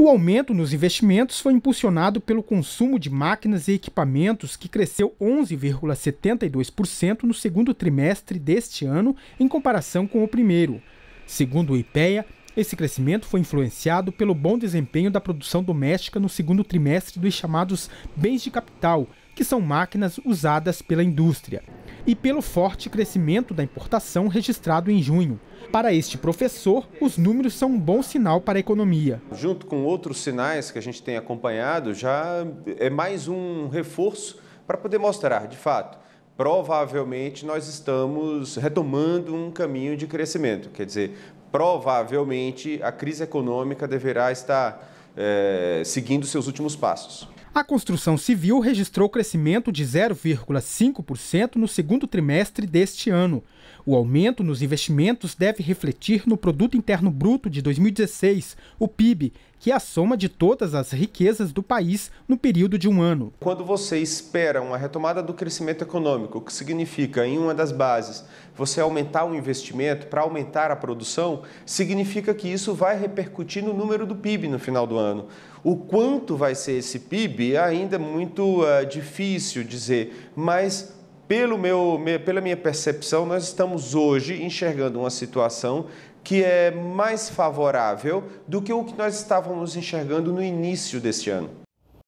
O aumento nos investimentos foi impulsionado pelo consumo de máquinas e equipamentos, que cresceu 11,72% no segundo trimestre deste ano, em comparação com o primeiro. Segundo o IPEA, esse crescimento foi influenciado pelo bom desempenho da produção doméstica no segundo trimestre dos chamados bens de capital, que são máquinas usadas pela indústria e pelo forte crescimento da importação registrado em junho. Para este professor, os números são um bom sinal para a economia. Junto com outros sinais que a gente tem acompanhado, já é mais um reforço para poder mostrar, de fato, provavelmente nós estamos retomando um caminho de crescimento. Quer dizer, provavelmente a crise econômica deverá estar é, seguindo seus últimos passos. A construção civil registrou crescimento de 0,5% no segundo trimestre deste ano. O aumento nos investimentos deve refletir no Produto Interno Bruto de 2016, o PIB, que é a soma de todas as riquezas do país no período de um ano. Quando você espera uma retomada do crescimento econômico, que significa, em uma das bases, você aumentar o investimento para aumentar a produção, significa que isso vai repercutir no número do PIB no final do ano. O quanto vai ser esse PIB ainda é muito uh, difícil dizer, mas pelo meu, pela minha percepção, nós estamos hoje enxergando uma situação que é mais favorável do que o que nós estávamos enxergando no início deste ano.